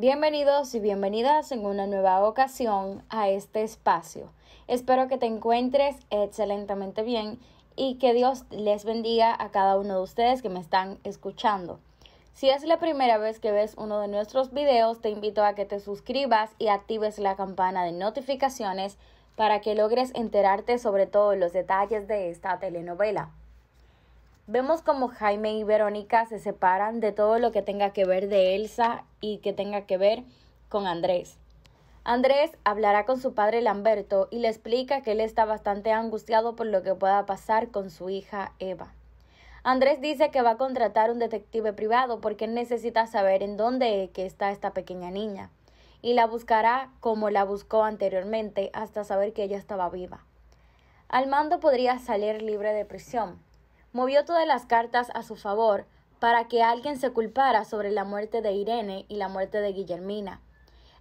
Bienvenidos y bienvenidas en una nueva ocasión a este espacio. Espero que te encuentres excelentemente bien y que Dios les bendiga a cada uno de ustedes que me están escuchando. Si es la primera vez que ves uno de nuestros videos, te invito a que te suscribas y actives la campana de notificaciones para que logres enterarte sobre todos los detalles de esta telenovela. Vemos como Jaime y Verónica se separan de todo lo que tenga que ver de Elsa y que tenga que ver con Andrés. Andrés hablará con su padre Lamberto y le explica que él está bastante angustiado por lo que pueda pasar con su hija Eva. Andrés dice que va a contratar un detective privado porque necesita saber en dónde está esta pequeña niña y la buscará como la buscó anteriormente hasta saber que ella estaba viva. mando podría salir libre de prisión, movió todas las cartas a su favor para que alguien se culpara sobre la muerte de Irene y la muerte de Guillermina.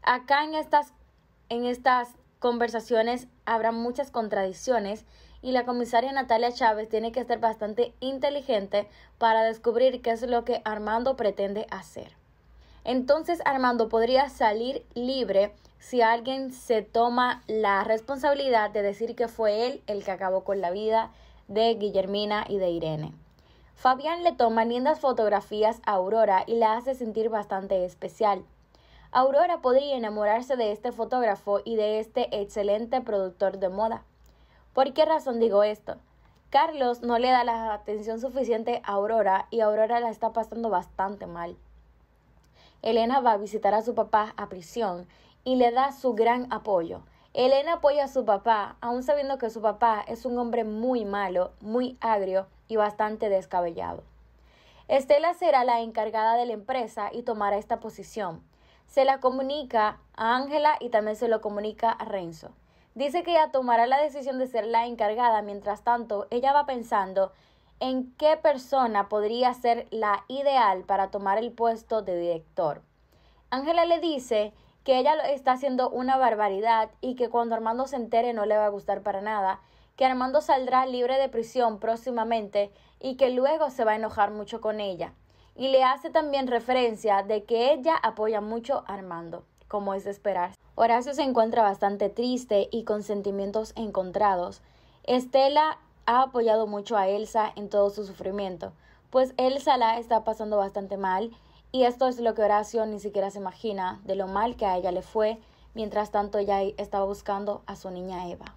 Acá en estas, en estas conversaciones habrá muchas contradicciones y la comisaria Natalia Chávez tiene que estar bastante inteligente para descubrir qué es lo que Armando pretende hacer. Entonces Armando podría salir libre si alguien se toma la responsabilidad de decir que fue él el que acabó con la vida de Guillermina y de Irene. Fabián le toma lindas fotografías a Aurora y la hace sentir bastante especial. Aurora podría enamorarse de este fotógrafo y de este excelente productor de moda. ¿Por qué razón digo esto? Carlos no le da la atención suficiente a Aurora y Aurora la está pasando bastante mal. Elena va a visitar a su papá a prisión y le da su gran apoyo. Elena apoya a su papá, aun sabiendo que su papá es un hombre muy malo, muy agrio y bastante descabellado. Estela será la encargada de la empresa y tomará esta posición. Se la comunica a Ángela y también se lo comunica a Renzo. Dice que ella tomará la decisión de ser la encargada, mientras tanto ella va pensando en qué persona podría ser la ideal para tomar el puesto de director. Ángela le dice que ella está haciendo una barbaridad y que cuando Armando se entere no le va a gustar para nada, que Armando saldrá libre de prisión próximamente y que luego se va a enojar mucho con ella. Y le hace también referencia de que ella apoya mucho a Armando, como es de esperar. Horacio se encuentra bastante triste y con sentimientos encontrados. Estela ha apoyado mucho a Elsa en todo su sufrimiento, pues Elsa la está pasando bastante mal y esto es lo que Horacio ni siquiera se imagina de lo mal que a ella le fue, mientras tanto ella estaba buscando a su niña Eva.